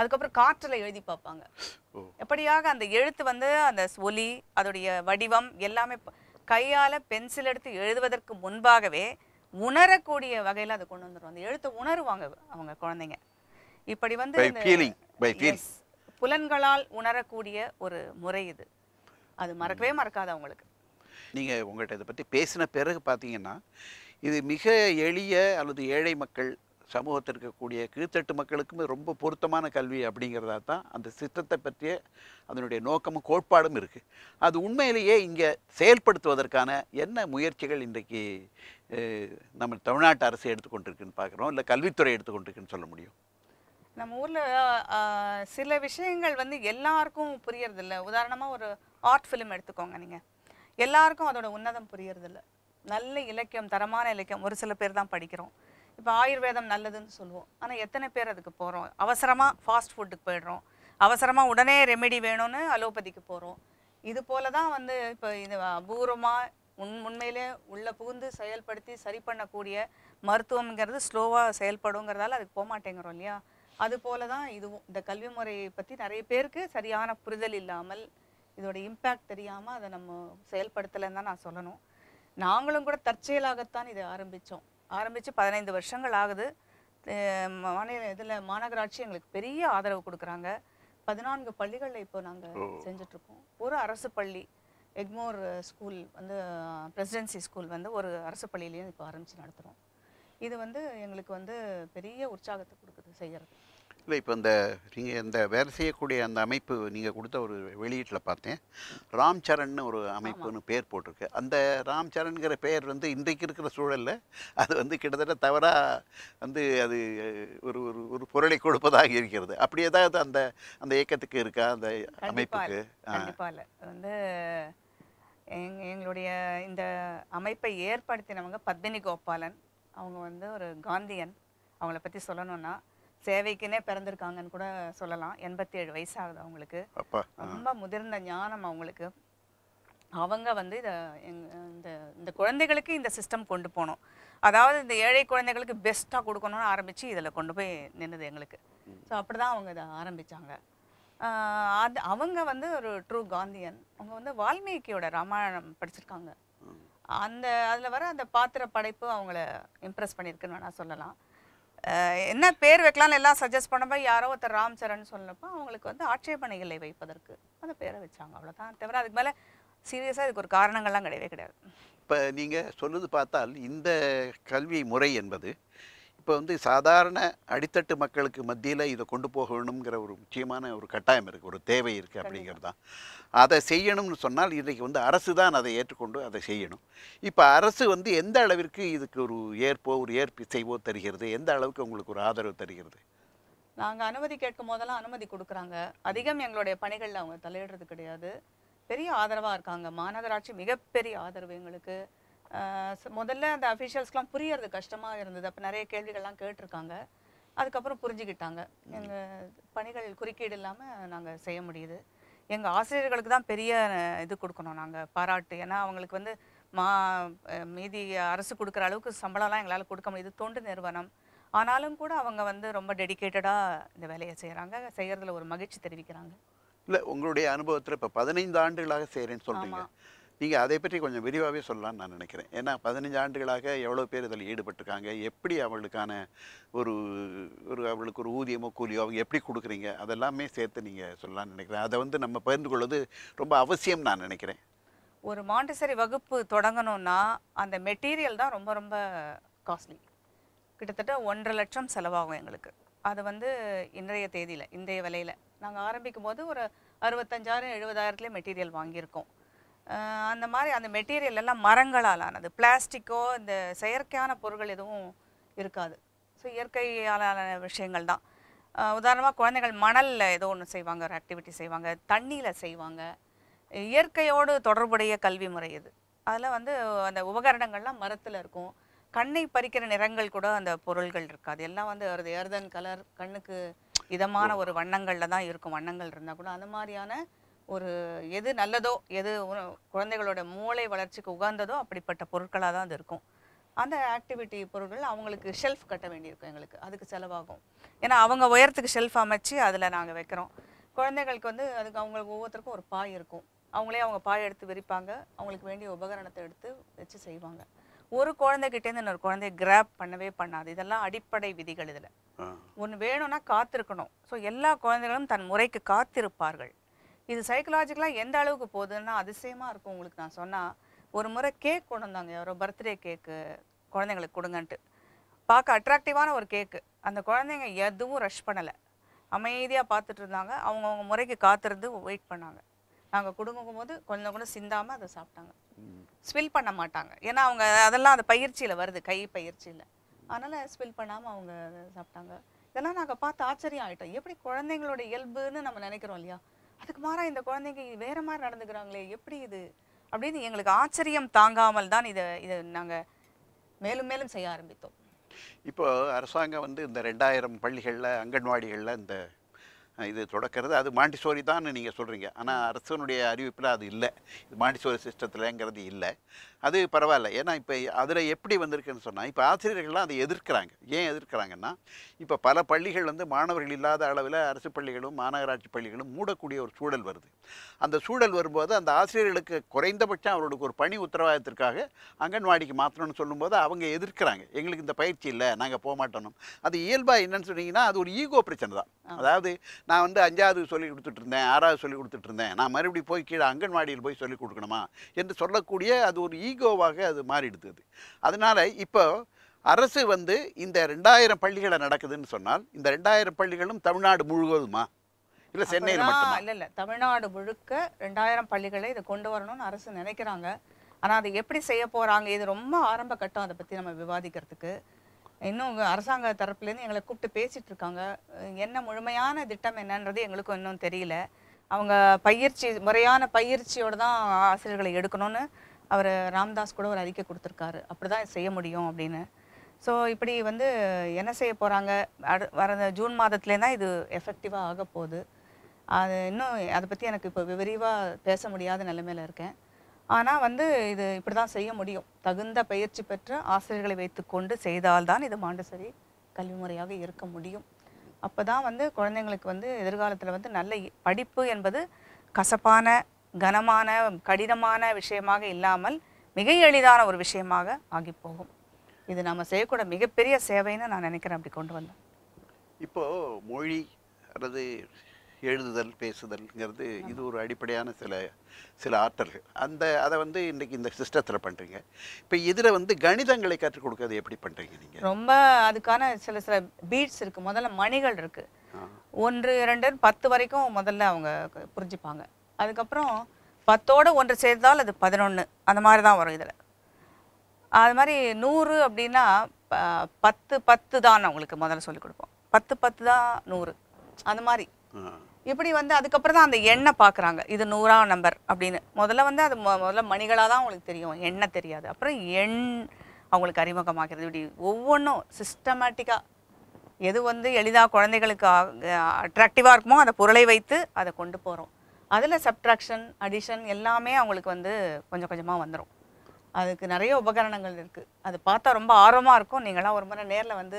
அதுக்கப்புறம் காற்றில் எழுதி பார்ப்பாங்க எப்படியாக அந்த எழுத்து வந்து அந்த ஒலி அதோடைய வடிவம் எல்லாமே கையால் பென்சில் எடுத்து எழுதுவதற்கு முன்பாகவே உணரக்கூடிய வகையில் அதை கொண்டு வந்துடும் அந்த எழுத்தை உணருவாங்க அவங்க குழந்தைங்க இப்படி வந்து ஃபீலிங் பை ஃபீல் புலன்களால் உணரக்கூடிய ஒரு முறை இது அது மறக்கவே மறக்காது அவங்களுக்கு நீங்கள் உங்கள்கிட்ட இதை பற்றி பேசின பிறகு பார்த்தீங்கன்னா இது மிக எளிய அல்லது ஏழை மக்கள் சமூகத்தில் இருக்கக்கூடிய கீழ்த்தட்டு மக்களுக்குமே ரொம்ப பொருத்தமான கல்வி அப்படிங்கிறதா தான் அந்த சித்தத்தை பற்றிய அதனுடைய நோக்கமும் கோட்பாடும் இருக்குது அது உண்மையிலேயே இங்கே செயல்படுத்துவதற்கான என்ன முயற்சிகள் இன்றைக்கு நம்ம தமிழ்நாட்டு அரசு எடுத்துக்கொண்டிருக்குன்னு பார்க்குறோம் இல்லை கல்வித்துறை எடுத்துக்கொண்டிருக்குன்னு சொல்ல முடியும் நம்ம ஊரில் சில விஷயங்கள் வந்து எல்லாருக்கும் புரியறதில்ல உதாரணமாக ஒரு ஆர்ட் ஃபிலிம் எடுத்துக்கோங்க நீங்கள் எல்லாருக்கும் அதோட உன்னதம் புரியறதில்ல நல்ல இலக்கியம் தரமான இலக்கியம் ஒரு சில பேர் தான் படிக்கிறோம் இப்போ ஆயுர்வேதம் நல்லதுன்னு சொல்லுவோம் ஆனால் எத்தனை பேர் அதுக்கு போகிறோம் அவசரமாக ஃபாஸ்ட் ஃபுட்டுக்கு போயிடுறோம் அவசரமாக உடனே ரெமெடி வேணும்னு அலோபதிக்கு போகிறோம் இது போல தான் வந்து இப்போ இது அபூர்வமாக உன் உண்மையிலே உள்ளே புகுந்து செயல்படுத்தி சரி பண்ணக்கூடிய மருத்துவம்ங்கிறது ஸ்லோவாக செயல்படுங்கிறதால அதுக்கு போக மாட்டேங்கிறோம் இல்லையா அது போல தான் இதுவும் இந்த கல்வி முறையை பற்றி நிறைய பேருக்கு சரியான புரிதல் இல்லாமல் இதோட இம்பேக்ட் தெரியாமல் அதை நம்ம செயல்படுத்தலைன்னு தான் நான் சொல்லணும் நாங்களும் கூட தற்செயலாகத்தான் இதை ஆரம்பித்தோம் ஆரம்பித்து பதினைந்து வருஷங்கள் ஆகுது மாநில இதில் மாநகராட்சி எங்களுக்கு பெரிய ஆதரவு கொடுக்குறாங்க பதினான்கு பள்ளிகளில் இப்போ நாங்கள் செஞ்சிட்ருக்கோம் ஒரு அரசு பள்ளி எக்மோர் ஸ்கூல் வந்து பிரசிடென்சி ஸ்கூல் வந்து ஒரு அரசு பள்ளியிலையும் இப்போ ஆரம்பித்து நடத்துகிறோம் இது வந்து எங்களுக்கு வந்து பெரிய உற்சாகத்தை கொடுக்குது செய்கிறது இல்லை இப்போ இந்த நீங்கள் இந்த வேலை செய்யக்கூடிய அந்த அமைப்பு நீங்கள் கொடுத்த ஒரு வெளியீட்டில் பார்த்தேன் ராம் சரண்னு ஒரு அமைப்புன்னு பேர் போட்டிருக்கு அந்த ராம் சரண்கிற பெயர் வந்து இன்றைக்கு இருக்கிற சூழலில் அது வந்து கிட்டத்தட்ட தவறாக வந்து அது ஒரு ஒரு ஒரு பொருளை கொடுப்பதாக இருக்கிறது அப்படி ஏதாவது அந்த அந்த இயக்கத்துக்கு இருக்கா அந்த அமைப்புக்கு வந்து எங்களுடைய இந்த அமைப்பை ஏற்படுத்தினவங்க பத்மினி கோபாலன் அவங்க வந்து ஒரு காந்தியன் அவங்கள பற்றி சொல்லணும்னா சேவைக்குன்னே பிறந்திருக்காங்கன்னு கூட சொல்லலாம் எண்பத்தி ஏழு வயசாகுது அவங்களுக்கு ரொம்ப முதிர்ந்த ஞானம் அவங்களுக்கு அவங்க வந்து இதை இந்த இந்த குழந்தைகளுக்கு இந்த சிஸ்டம் கொண்டு போகணும் அதாவது இந்த ஏழை குழந்தைகளுக்கு பெஸ்ட்டாக கொடுக்கணும்னு ஆரம்பித்து இதில் கொண்டு போய் நின்றுது எங்களுக்கு ஸோ அப்படி தான் அவங்க இதை ஆரம்பித்தாங்க அது அவங்க வந்து ஒரு ட்ரூ காந்தியன் அவங்க வந்து வால்மீகியோட ராமாயணம் படிச்சிருக்காங்க அந்த அதில் வர அந்த பாத்திர படைப்பு அவங்கள இம்ப்ரெஸ் பண்ணியிருக்குன்னு வேணால் சொல்லலாம் என்ன பேர் வைக்கலாம்னு எல்லாம் சஜஸ்ட் பண்ணப்போ யாரோ ஒருத்தர் ராம் சரண் சொன்னப்போ அவங்களுக்கு வந்து ஆட்சேபனைகளை வைப்பதற்கு அந்த பேரை வச்சாங்க அவ்வளோதான் தவிர அதுக்கு மேலே சீரியஸாக இதுக்கு ஒரு காரணங்கள்லாம் கிடையவே கிடையாது இப்போ நீங்கள் சொல்லுது பார்த்தால் இந்த கல்வி முறை என்பது இப்போ வந்து சாதாரண அடித்தட்டு மக்களுக்கு மத்தியில் இதை கொண்டு போகணுங்கிற ஒரு முக்கியமான ஒரு கட்டாயம் இருக்குது ஒரு தேவை இருக்குது அப்படிங்கிறது தான் அதை செய்யணும்னு சொன்னால் இன்றைக்கு வந்து அரசு தான் அதை ஏற்றுக்கொண்டு அதை செய்யணும் இப்போ அரசு வந்து எந்த அளவிற்கு இதுக்கு ஒரு ஏற்போ ஒரு செய்வோ தருகிறது எந்த அளவுக்கு உங்களுக்கு ஒரு ஆதரவு தருகிறது நாங்கள் அனுமதி கேட்கும் போதெல்லாம் அனுமதி கொடுக்குறாங்க அதிகம் எங்களுடைய பணிகளில் அவங்க தலையிடுறது கிடையாது பெரிய ஆதரவாக இருக்காங்க மாநகராட்சி மிகப்பெரிய ஆதரவு எங்களுக்கு முதல்ல அந்த அஃபிஷியல்ஸ்க்கெலாம் புரியறது கஷ்டமாக இருந்தது அப்போ நிறைய கேள்விகள்லாம் கேட்டிருக்காங்க அதுக்கப்புறம் புரிஞ்சுக்கிட்டாங்க எங்கள் பணிகள் குறுக்கீடு இல்லாமல் நாங்கள் செய்ய முடியுது எங்கள் ஆசிரியர்களுக்கு தான் பெரிய இது கொடுக்கணும் நாங்கள் பாராட்டு ஏன்னா அவங்களுக்கு வந்து மா மீதி அரசு கொடுக்குற அளவுக்கு சம்பளம்லாம் எங்களால் கொடுக்க முடியுது தொண்டு நிறுவனம் ஆனாலும் கூட அவங்க வந்து ரொம்ப டெடிக்கேட்டடாக இந்த வேலையை செய்கிறாங்க செய்கிறதுல ஒரு மகிழ்ச்சி தெரிவிக்கிறாங்க இல்லை உங்களுடைய அனுபவத்தில் இப்போ பதினைந்து ஆண்டுகளாக செய்கிறேன்னு சொல்கிறீங்க நீங்கள் அதை பற்றி கொஞ்சம் விரிவாகவே சொல்லலாம்னு நான் நினைக்கிறேன் ஏன்னா பதினஞ்சு ஆண்டுகளாக எவ்வளோ பேர் இதில் ஈடுபட்டிருக்காங்க எப்படி அவளுக்கான ஒரு ஒரு அவளுக்கு ஒரு ஊதியமோ கூலியோ அவங்க எப்படி கொடுக்குறீங்க அதெல்லாமே சேர்த்து நீங்கள் சொல்லலாம்னு நினைக்கிறேன் அதை வந்து நம்ம பகிர்ந்து கொள்வது ரொம்ப அவசியம் நான் நினைக்கிறேன் ஒரு மாண்டசரி வகுப்பு தொடங்கணும்னா அந்த மெட்டீரியல் தான் ரொம்ப ரொம்ப காஸ்ட்லி கிட்டத்தட்ட ஒன்றரை லட்சம் செலவாகும் எங்களுக்கு அது வந்து இன்றைய தேதியில் இன்றைய விலையில் நாங்கள் ஆரம்பிக்கும் போது ஒரு அறுபத்தஞ்சாயிரம் எழுபதாயிரத்துலேயே மெட்டீரியல் வாங்கியிருக்கோம் அந்த மாதிரி அந்த மெட்டீரியல் எல்லாம் மரங்களால் ஆனது பிளாஸ்டிக்கோ இந்த செயற்கையான பொருட்கள் எதுவும் இருக்காது ஸோ இயற்கையாலான விஷயங்கள் தான் உதாரணமாக குழந்தைகள் மணலில் ஏதோ ஒன்று செய்வாங்க ஒரு ஆக்டிவிட்டி செய்வாங்க தண்ணியில் செய்வாங்க இயற்கையோடு தொடர்புடைய கல்வி முறை இது அதில் வந்து அந்த உபகரணங்கள்லாம் மரத்தில் இருக்கும் கண்ணை பறிக்கிற நிறங்கள் கூட அந்த பொருள்கள் இருக்காது எல்லாம் வந்து அது எர்தன் கலர் கண்ணுக்கு இதமான ஒரு வண்ணங்களில் தான் இருக்கும் வண்ணங்கள் இருந்தால் கூட அந்த மாதிரியான ஒரு எது நல்லதோ எது குழந்தைகளோட மூளை வளர்ச்சிக்கு உகந்ததோ அப்படிப்பட்ட பொருட்களாக தான் அது இருக்கும் அந்த ஆக்டிவிட்டி பொருட்கள் அவங்களுக்கு ஷெல்ஃப் கட்ட வேண்டியிருக்கும் எங்களுக்கு அதுக்கு செலவாகும் ஏன்னா அவங்க உயரத்துக்கு ஷெல்ஃப் அமைச்சு அதில் நாங்கள் வைக்கிறோம் குழந்தைகளுக்கு வந்து அதுக்கு அவங்களுக்கு ஒவ்வொருத்தருக்கும் ஒரு பாய் இருக்கும் அவங்களே அவங்க பாய் எடுத்து விரிப்பாங்க அவங்களுக்கு வேண்டிய உபகரணத்தை எடுத்து வச்சு செய்வாங்க ஒரு குழந்தைகிட்டேருந்து இன்னொரு குழந்தைய கிராப் பண்ணவே பண்ணாது இதெல்லாம் அடிப்படை விதிகள் இதில் ஒன்று வேணும்னா காத்திருக்கணும் ஸோ எல்லா குழந்தைகளும் தன் முறைக்கு காத்திருப்பார்கள் இது சைக்கலாஜிக்கலாக எந்த அளவுக்கு போகுதுன்னா அதிசயமாக இருக்கும் உங்களுக்கு நான் சொன்னால் ஒரு முறை கேக் கொண்டு வந்தாங்க யாரோ பர்த்டே கேக்கு குழந்தைங்களுக்கு கொடுங்கன்ட்டு பார்க்க அட்ராக்டிவான ஒரு கேக்கு அந்த குழந்தைங்க எதுவும் ரஷ் பண்ணலை அமைதியாக பார்த்துட்டு இருந்தாங்க அவங்கவுங்க முறைக்கு காத்திருந்து வெயிட் பண்ணாங்க நாங்கள் கொடுங்கும் போது கொஞ்சம் கூட சிந்தாமல் அதை சாப்பிட்டாங்க ஸ்பில் பண்ண மாட்டாங்க ஏன்னா அவங்க அதெல்லாம் அந்த பயிற்சியில் வருது கை பயிற்சியில் அதனால் ஸ்பில் பண்ணாமல் அவங்க சாப்பிட்டாங்க இதெல்லாம் நாங்கள் பார்த்து ஆச்சரியம் ஆகிட்டோம் எப்படி குழந்தைங்களோட இயல்புன்னு நம்ம நினைக்கிறோம் இல்லையா அதுக்கு மாறாக இந்த குழந்தைங்க வேற மாதிரி நடந்துக்கிறாங்களே எப்படி இது அப்படின்னு எங்களுக்கு ஆச்சரியம் தாங்காமல் தான் இதை இதை நாங்கள் மேலும் மேலும் செய்ய ஆரம்பித்தோம் இப்போ அரசாங்கம் வந்து இந்த ரெண்டாயிரம் பள்ளிகளில் அங்கன்வாடிகளில் இந்த இது தொடக்கிறது அது மாண்டிசோரி தான் நீங்கள் சொல்கிறீங்க ஆனால் அரசனுடைய அறிவிப்பில் அது இல்லை இது மாண்டிசோரி சிஸ்டத்துலங்கிறது இல்லை அது பரவாயில்ல ஏன்னா இப்போ அதில் எப்படி வந்திருக்குன்னு சொன்னால் இப்போ ஆசிரியர்கள்லாம் அதை எதிர்க்கிறாங்க ஏன் எதிர்க்கிறாங்கன்னா இப்போ பல பள்ளிகள் வந்து மாணவர்கள் இல்லாத அளவில் அரசு பள்ளிகளும் மாநகராட்சி பள்ளிகளும் மூடக்கூடிய ஒரு சூழல் வருது அந்த சூழல் வரும்போது அந்த ஆசிரியர்களுக்கு குறைந்தபட்சம் அவர்களுக்கு ஒரு பணி உத்தரவாதத்திற்காக அங்கன்வாடிக்கு மாற்றணும்னு சொல்லும்போது அவங்க எதிர்க்கிறாங்க எங்களுக்கு இந்த பயிற்சி இல்லை நாங்கள் போக மாட்டோம் அது இயல்பாக என்னன்னு சொன்னீங்கன்னா அது ஒரு ஈகோ பிரச்சனை தான் அதாவது நான் வந்து அஞ்சாவது சொல்லி கொடுத்துட்டு இருந்தேன் ஆறாவது சொல்லி கொடுத்துட்டு இருந்தேன் நான் மறுபடியும் போய் கீழே அங்கன்வாடியில் போய் சொல்லிக் கொடுக்கணுமா என்று சொல்லக்கூடிய அது ஒரு ஈகோவாக அது மாறிடுது அது அதனால் இப்போ அரசு வந்து இந்த ரெண்டாயிரம் பள்ளிகளை நடக்குதுன்னு சொன்னால் இந்த ரெண்டாயிரம் பள்ளிகளும் தமிழ்நாடு முழுவதுமா இல்லை சென்னையில் மட்டுமா இல்லை இல்லை தமிழ்நாடு முழுக்க ரெண்டாயிரம் பள்ளிகளை இதை கொண்டு வரணும்னு அரசு நினைக்கிறாங்க ஆனால் அதை எப்படி செய்ய போகிறாங்க இது ரொம்ப ஆரம்ப கட்டம் அதை பற்றி நம்ம விவாதிக்கிறதுக்கு இன்னும் அரசாங்க தரப்புலேருந்து எங்களை கூப்பிட்டு பேசிகிட்டு இருக்காங்க என்ன முழுமையான திட்டம் என்னன்றது எங்களுக்கும் இன்னும் தெரியல அவங்க பயிற்சி முறையான பயிற்சியோடு தான் ஆசிரியர்களை எடுக்கணும்னு அவர் ராம்தாஸ் கூட ஒரு அறிக்கை கொடுத்துருக்காரு அப்படி தான் செய்ய முடியும் அப்படின்னு ஸோ இப்படி வந்து என்ன செய்ய போகிறாங்க அடு வர ஜூன் மாதத்துலேயே தான் இது எஃபெக்டிவாக ஆக போகுது அது இன்னும் அதை பற்றி எனக்கு இப்போ விரிவாக பேச முடியாத நிலைமையில் இருக்கேன் ஆனால் வந்து இது இப்படி தான் செய்ய முடியும் தகுந்த பயிற்சி பெற்ற ஆசிரியர்களை வைத்துக்கொண்டு செய்தால்தான் இது மாண்டசரி கல்வி முறையாக இருக்க முடியும் அப்போ தான் வந்து குழந்தைங்களுக்கு வந்து எதிர்காலத்தில் வந்து நல்ல படிப்பு என்பது கசப்பான கனமான கடினமான விஷயமாக இல்லாமல் மிக எளிதான ஒரு விஷயமாக ஆகி போகும் இது நம்ம செய்யக்கூட மிகப்பெரிய சேவைன்னு நான் நினைக்கிறேன் அப்படி கொண்டு வந்தேன் இப்போது மொழி அல்லது எழுதுதல் பேசுதல்ங்கிறது இது ஒரு அடிப்படையான சில சில ஆற்றல்கள் அந்த அதை வந்து இன்றைக்கி இந்த சிஸ்டத்தில் பண்ணுறீங்க இப்போ இதில் வந்து கணிதங்களை கற்றுக் கொடுக்கறது எப்படி பண்ணுறீங்க நீங்கள் ரொம்ப அதுக்கான சில சில பீட்ஸ் இருக்குது முதல்ல மணிகள் இருக்குது ஒன்று இரண்டு பத்து வரைக்கும் முதல்ல அவங்க புரிஞ்சுப்பாங்க அதுக்கப்புறம் பத்தோடு ஒன்று சேர்த்தால் அது பதினொன்று அந்த மாதிரி தான் வரும் இதில் அது மாதிரி நூறு அப்படின்னா பத்து பத்து தான் அவங்களுக்கு முதல்ல சொல்லிக் கொடுப்போம் பத்து பத்து தான் நூறு அந்த மாதிரி இப்படி வந்து அதுக்கப்புறம் தான் அந்த எண்ணெய் பார்க்குறாங்க இது நூறாம் நம்பர் அப்படின்னு முதல்ல வந்து அது முதல்ல மணிகளாக தான் அவங்களுக்கு தெரியும் எண்ணெய் தெரியாது அப்புறம் எண் அவங்களுக்கு அறிமுகமாகிறது இப்படி ஒவ்வொன்றும் சிஸ்டமேட்டிக்காக எது வந்து எளிதாக குழந்தைகளுக்கு அட்ராக்டிவாக இருக்குமோ அதை பொருளை வைத்து அதை கொண்டு போகிறோம் அதில் சப்ட்ராக்ஷன் அடிஷன் எல்லாமே அவங்களுக்கு வந்து கொஞ்சம் கொஞ்சமாக வந்துடும் அதுக்கு நிறைய உபகரணங்கள் இருக்குது அது பார்த்தா ரொம்ப ஆர்வமாக இருக்கும் நீங்களாம் ஒரு முறை நேரில் வந்து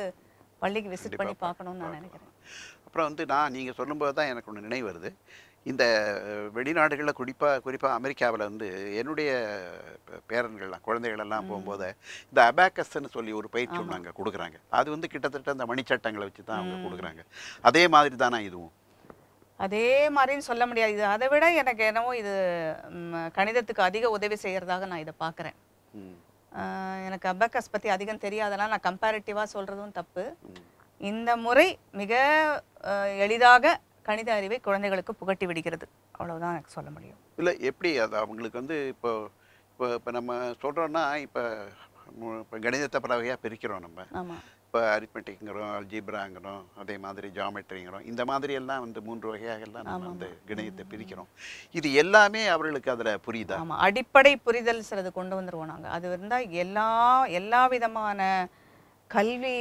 பள்ளிக்கு விசிட் பண்ணி பார்க்கணும்னு நான் நினைக்கிறேன் அப்புறம் வந்து நான் நீங்கள் சொல்லும்போது தான் எனக்கு ஒன்று நினைவு வருது இந்த வெளிநாடுகளில் குறிப்பாக குறிப்பாக அமெரிக்காவில் வந்து என்னுடைய பேரன்கள்லாம் குழந்தைகளெல்லாம் போகும்போது இந்த அபேக்கஸ்ன்னு சொல்லி ஒரு பயிற்சி ஒன்று அங்கே கொடுக்குறாங்க அது வந்து கிட்டத்தட்ட அந்த மணிச்சட்டங்களை வச்சு தான் அவங்க கொடுக்குறாங்க அதே மாதிரி தானே இதுவும் அதே மாதிரின்னு சொல்ல முடியாது இது அதை விட எனக்கு என்னவோ இது கணிதத்துக்கு அதிக உதவி செய்கிறதாக நான் இதை பார்க்குறேன் எனக்கு அபக்கஸ் பற்றி அதிகம் தெரியாதெல்லாம் நான் கம்பேரிட்டிவாக சொல்கிறதும் தப்பு இந்த முறை மிக எளிதாக கணித அறிவை குழந்தைகளுக்கு புகட்டி விடுகிறது அவ்வளவுதான் எனக்கு சொல்ல முடியும் இல்லை எப்படி அது அவங்களுக்கு வந்து இப்போ இப்போ இப்போ நம்ம சொல்கிறோன்னா இப்போ இப்போ கணிதத்தை பறவையாக பிரிக்கிறோம் நம்ம இப்போ அரித்மெட்டிக்ங்கிறோம் அல்ஜிப்ராங்கிறோம் அதே மாதிரி ஜாமெட்ரிங்கிறோம் இந்த மாதிரி எல்லாம் வந்து மூன்று வகையாக எல்லாம் நம்ம வந்து கணிதத்தை பிரிக்கிறோம் இது எல்லாமே அவர்களுக்கு அதில் புரியுதா ஆமாம் அடிப்படை புரிதல் சிலது கொண்டு வந்துருவோம் நாங்கள் அது இருந்தால் எல்லா எல்லா விதமான கல்வி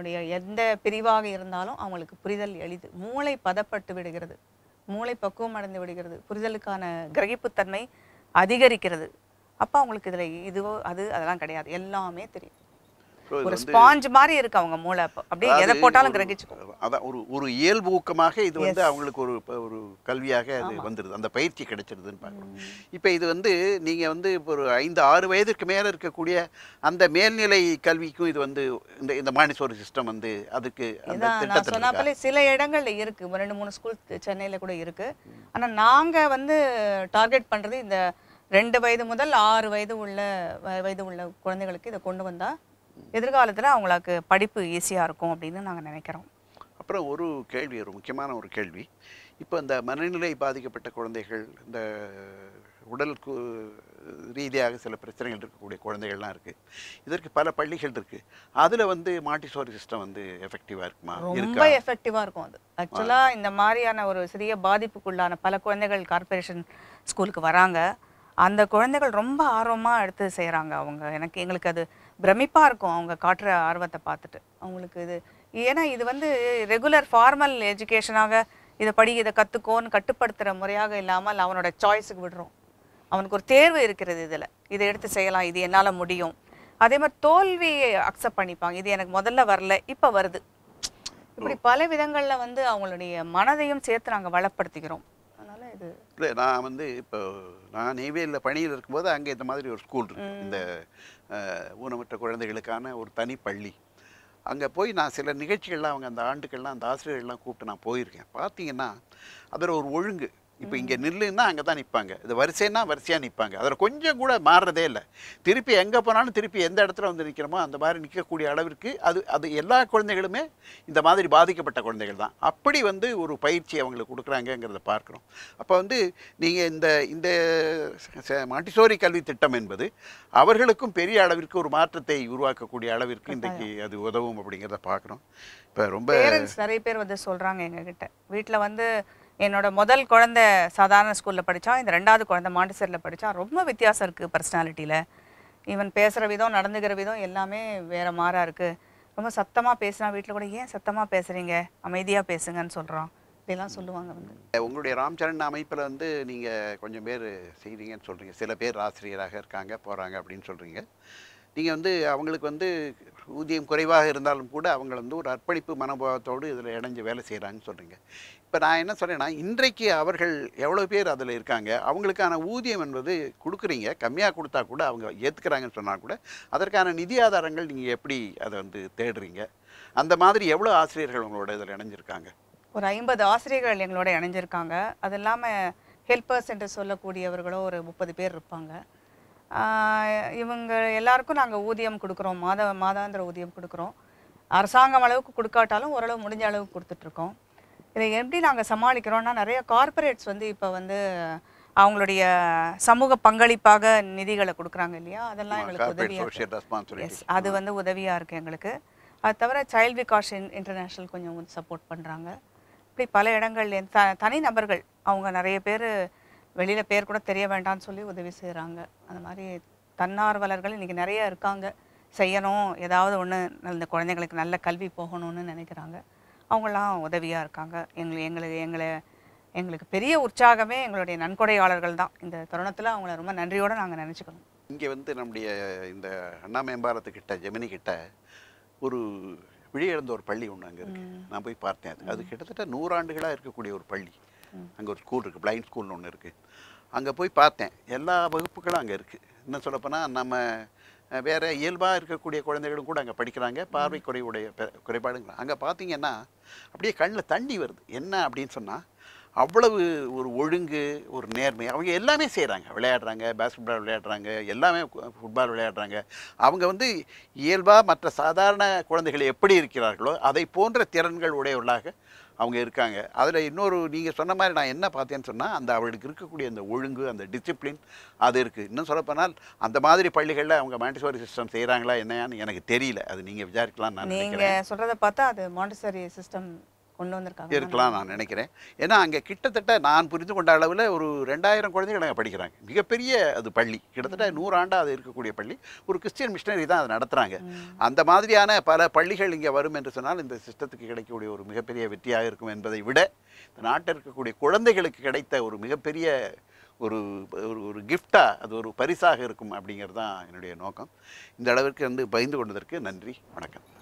உடைய எந்த பிரிவாக இருந்தாலும் அவங்களுக்கு புரிதல் எளிது மூளை பதப்பட்டு விடுகிறது மூளை பக்குவம் அடைந்து விடுகிறது புரிதலுக்கான கிரகிப்புத்தன்மை அதிகரிக்கிறது அப்போ அவங்களுக்கு இதில் இதுவோ அது அதெல்லாம் கிடையாது எல்லாமே தெரியும் ஒரு ஸ்பாஞ்ச் மாதிரி இருக்கு அவங்க மூளை அப்படியே எதை போட்டாலும் கிரகிச்சுக்கோ அதான் ஒரு ஒரு இயல்பு ஊக்கமாக இது வந்து அவங்களுக்கு ஒரு ஒரு கல்வியாக அது வந்துடுது அந்த பயிற்சி கிடைச்சிருதுன்னு பார்க்கணும் இப்போ இது வந்து நீங்க வந்து இப்போ ஒரு ஐந்து ஆறு வயதுக்கு மேலே இருக்கக்கூடிய அந்த மேல்நிலை கல்விக்கும் இது வந்து இந்த இந்த மானிசோரி சிஸ்டம் வந்து அதுக்கு அந்த திட்டத்தில் சில இடங்கள்ல இருக்கு ரெண்டு மூணு ஸ்கூல் சென்னையில கூட இருக்கு ஆனா நாங்க வந்து டார்கெட் பண்றது இந்த ரெண்டு வயது முதல் ஆறு வயது உள்ள வயது உள்ள குழந்தைகளுக்கு இதை கொண்டு வந்தால் எதிர்காலத்தில் அவங்களுக்கு படிப்பு ஈஸியாக இருக்கும் அப்படின்னு நாங்கள் நினைக்கிறோம் அப்புறம் ஒரு கேள்வி ஒரு முக்கியமான ஒரு கேள்வி இப்போ இந்த மனநிலை பாதிக்கப்பட்ட குழந்தைகள் இந்த உடலுக்கு ரீதியாக சில பிரச்சனைகள் இருக்கக்கூடிய குழந்தைகள்லாம் இருக்குது இதற்கு பல பள்ளிகள் இருக்குது அதில் வந்து மாட்டிசோரி சிஸ்டம் வந்து எஃபெக்டிவாக இருக்குமா ரொம்ப எஃபெக்டிவாக இருக்கும் அது ஆக்சுவலாக இந்த மாதிரியான ஒரு சிறிய பாதிப்புக்குள்ளான பல குழந்தைகள் கார்பரேஷன் ஸ்கூலுக்கு வராங்க அந்த குழந்தைகள் ரொம்ப ஆர்வமாக எடுத்து செய்கிறாங்க அவங்க எனக்கு எங்களுக்கு அது பிரமிப்பாக இருக்கும் அவங்க காட்டுற ஆர்வத்தை பார்த்துட்டு அவங்களுக்கு இது ஏன்னா இது வந்து ரெகுலர் ஃபார்மல் எஜுகேஷனாக இதை படி இதை கற்றுக்கோன்னு கட்டுப்படுத்துகிற முறையாக இல்லாமல் அவனோட சாய்ஸுக்கு விடுறோம் அவனுக்கு ஒரு தேர்வு இருக்கிறது இதில் இதை எடுத்து செய்யலாம் இது என்னால் முடியும் அதே மாதிரி தோல்வியை அக்செப்ட் பண்ணிப்பாங்க இது எனக்கு முதல்ல வரல இப்போ வருது இப்படி பல விதங்களில் வந்து அவங்களுடைய மனதையும் சேர்த்து நாங்கள் வளப்படுத்திக்கிறோம் அதனால் இது இல்லை நான் வந்து இப்போ நான் நெய்வேலியில் பணியில் இருக்கும்போது அங்கே இந்த மாதிரி ஒரு ஸ்கூல் இருக்கு இந்த ஊனமுற்ற குழந்தைகளுக்கான ஒரு தனி பள்ளி அங்கே போய் நான் சில நிகழ்ச்சிகள்லாம் அவங்க அந்த ஆண்டுகள்லாம் அந்த ஆசிரியர்கள்லாம் கூப்பிட்டு நான் போயிருக்கேன் பார்த்தீங்கன்னா அதில் ஒரு ஒழுங்கு இப்போ இங்கே நில்லுன்னா அங்கே தான் நிற்பாங்க இது வரிசைன்னா வரிசையாக நிற்பாங்க அதில் கொஞ்சம் கூட மாறுறதே இல்லை திருப்பி எங்கே போனாலும் திருப்பி எந்த இடத்துல வந்து நிற்கிறோமோ அந்த மாதிரி நிற்கக்கூடிய அளவிற்கு அது அது எல்லா குழந்தைகளுமே இந்த மாதிரி பாதிக்கப்பட்ட குழந்தைகள் தான் அப்படி வந்து ஒரு பயிற்சி அவங்களுக்கு கொடுக்குறாங்கங்கிறத பார்க்குறோம் அப்போ வந்து நீங்கள் இந்த இந்த மாட்டிசோரி கல்வி திட்டம் என்பது அவர்களுக்கும் பெரிய அளவிற்கு ஒரு மாற்றத்தை உருவாக்கக்கூடிய அளவிற்கு இன்றைக்கு அது உதவும் அப்படிங்கிறத பார்க்குறோம் இப்போ ரொம்ப நிறைய பேர் வந்து சொல்கிறாங்க எங்ககிட்ட வீட்டில் வந்து என்னோட முதல் குழந்த சாதாரண ஸ்கூலில் படித்தான் இந்த ரெண்டாவது குழந்தை மாண்டிசரியில் படித்தா ரொம்ப வித்தியாசம் இருக்குது பர்சனாலிட்டியில் ஈவன் பேசுகிற விதம் நடந்துக்கிற விதம் எல்லாமே வேறு மாறாக இருக்குது ரொம்ப சத்தமாக பேசுனா வீட்டில் கூட ஏன் சத்தமாக பேசுகிறீங்க அமைதியாக பேசுங்கன்னு சொல்கிறோம் இப்படிலாம் சொல்லுவாங்க வந்து உங்களுடைய ராம்சரண் அமைப்பில் வந்து நீங்கள் கொஞ்சம் பேர் செய்கிறீங்கன்னு சொல்கிறீங்க சில பேர் ஆசிரியராக இருக்காங்க போகிறாங்க அப்படின்னு சொல்கிறீங்க நீங்கள் வந்து அவங்களுக்கு வந்து ஊதியம் குறைவாக இருந்தாலும் கூட அவங்க வந்து ஒரு அர்ப்பணிப்பு மனோபாவத்தோடு இதில் இணைஞ்சு வேலை செய்கிறாங்கன்னு சொல்கிறீங்க இப்போ நான் என்ன சொல்கிறேன்னா இன்றைக்கு அவர்கள் எவ்வளோ பேர் அதில் இருக்காங்க அவங்களுக்கான ஊதியம் என்பது கொடுக்குறீங்க கம்மியாக கொடுத்தா கூட அவங்க ஏற்றுக்கிறாங்கன்னு சொன்னால் கூட அதற்கான நிதி ஆதாரங்கள் நீங்கள் எப்படி அதை வந்து தேடுறீங்க அந்த மாதிரி எவ்வளோ ஆசிரியர்கள் உங்களோட இதில் இணைஞ்சிருக்காங்க ஒரு ஐம்பது ஆசிரியர்கள் எங்களோட இணைஞ்சிருக்காங்க அது இல்லாமல் ஹெல்பர்ஸ் என்று சொல்லக்கூடியவர்களோ ஒரு முப்பது பேர் இருப்பாங்க இவங்க எல்லாருக்கும் நாங்கள் ஊதியம் கொடுக்குறோம் மாத மாதாந்திர ஊதியம் கொடுக்குறோம் அரசாங்கம் அளவுக்கு கொடுக்காட்டாலும் ஓரளவு முடிஞ்ச அளவுக்கு கொடுத்துட்ருக்கோம் இதை எப்படி நாங்கள் சமாளிக்கிறோம்னா நிறைய கார்பரேட்ஸ் வந்து இப்போ வந்து அவங்களுடைய சமூக பங்களிப்பாக நிதிகளை கொடுக்குறாங்க இல்லையா அதெல்லாம் எங்களுக்கு உதவியாக அது வந்து உதவியாக இருக்குது எங்களுக்கு அது தவிர சைல்ட் விகாஷ் இன்டர்நேஷ்னல் கொஞ்சம் சப்போர்ட் பண்ணுறாங்க இப்படி பல இடங்கள்லேருந்து த தனிநபர்கள் அவங்க நிறைய பேர் வெளியில் பேர் கூட தெரிய வேண்டாம்னு சொல்லி உதவி செய்கிறாங்க அந்த மாதிரி தன்னார்வலர்கள் இன்றைக்கி நிறைய இருக்காங்க செய்யணும் ஏதாவது ஒன்று இந்த குழந்தைங்களுக்கு நல்ல கல்வி போகணும்னு நினைக்கிறாங்க அவங்களாம் உதவியாக இருக்காங்க எங்களை எங்களுக்கு எங்களை எங்களுக்கு பெரிய உற்சாகமே எங்களுடைய நன்கொடையாளர்கள் தான் இந்த தருணத்தில் அவங்கள ரொம்ப நன்றியோடு நாங்கள் நினச்சிக்கணும் இங்கே வந்து நம்முடைய இந்த அண்ணா மேம்பாலத்துக்கிட்ட ஜெமினி கிட்ட ஒரு விழியிழந்த ஒரு பள்ளி ஒன்று அங்கே இருக்குது நான் போய் பார்த்தேன் அது அது கிட்டத்தட்ட நூறாண்டுகளாக இருக்கக்கூடிய ஒரு பள்ளி அங்கே ஒரு ஸ்கூல் இருக்குது பிளைண்ட் ஸ்கூல்னு ஒன்று இருக்குது அங்கே போய் பார்த்தேன் எல்லா வகுப்புகளும் அங்கே இருக்குது இன்னும் சொல்லப்போனால் நம்ம வேறு இயல்பாக இருக்கக்கூடிய குழந்தைகளும் கூட அங்கே படிக்கிறாங்க பார்வை குறைவுடைய குறைபாடுங்க அங்கே பார்த்தீங்கன்னா அப்படியே கண்ணில் தண்ணி வருது என்ன அப்படின்னு சொன்னால் அவ்வளவு ஒரு ஒழுங்கு ஒரு நேர்மை அவங்க எல்லாமே செய்கிறாங்க விளையாடுறாங்க பேஸ்கெட்பால் விளையாடுறாங்க எல்லாமே ஃபுட்பால் விளையாடுறாங்க அவங்க வந்து இயல்பாக மற்ற சாதாரண குழந்தைகள் எப்படி இருக்கிறார்களோ அதை போன்ற திறன்கள் உடையவர்களாக அவங்க இருக்காங்க அதில் இன்னொரு நீங்கள் சொன்ன மாதிரி நான் என்ன பார்த்தேன்னு சொன்னால் அந்த அவளுக்கு இருக்கக்கூடிய அந்த ஒழுங்கு அந்த டிசிப்ளின் அது இருக்குது இன்னும் சொல்லப்போனால் அந்த மாதிரி பள்ளிகளில் அவங்க மாண்டசோரி சிஸ்டம் செய்கிறாங்களா என்னையான்னு எனக்கு தெரியல அது நீங்கள் விசாரிக்கலாம் நான் நீங்கள் சொல்கிறத பார்த்தா அது மாண்டசோரி சிஸ்டம் கொண்டு வந்திருக்காங்க இருக்கலாம் நான் நினைக்கிறேன் ஏன்னா அங்கே கிட்டத்தட்ட நான் புரிந்து கொண்ட அளவில் ஒரு ரெண்டாயிரம் குழந்தைகள் அங்கே படிக்கிறாங்க மிகப்பெரிய அது பள்ளி கிட்டத்தட்ட நூறாண்டாக அது இருக்கக்கூடிய பள்ளி ஒரு கிறிஸ்டியன் மிஷினரி தான் அதை நடத்துகிறாங்க அந்த மாதிரியான பல பள்ளிகள் இங்கே வரும் என்று சொன்னால் இந்த சிஸ்டத்துக்கு கிடைக்கக்கூடிய ஒரு மிகப்பெரிய வெற்றியாக இருக்கும் என்பதை விட இந்த நாட்டில் இருக்கக்கூடிய குழந்தைகளுக்கு கிடைத்த ஒரு மிகப்பெரிய ஒரு ஒரு ஒரு கிஃப்டாக அது ஒரு பரிசாக இருக்கும் அப்படிங்கிறது தான் என்னுடைய நோக்கம் இந்த அளவிற்கு வந்து பயந்து கொண்டதற்கு நன்றி வணக்கம்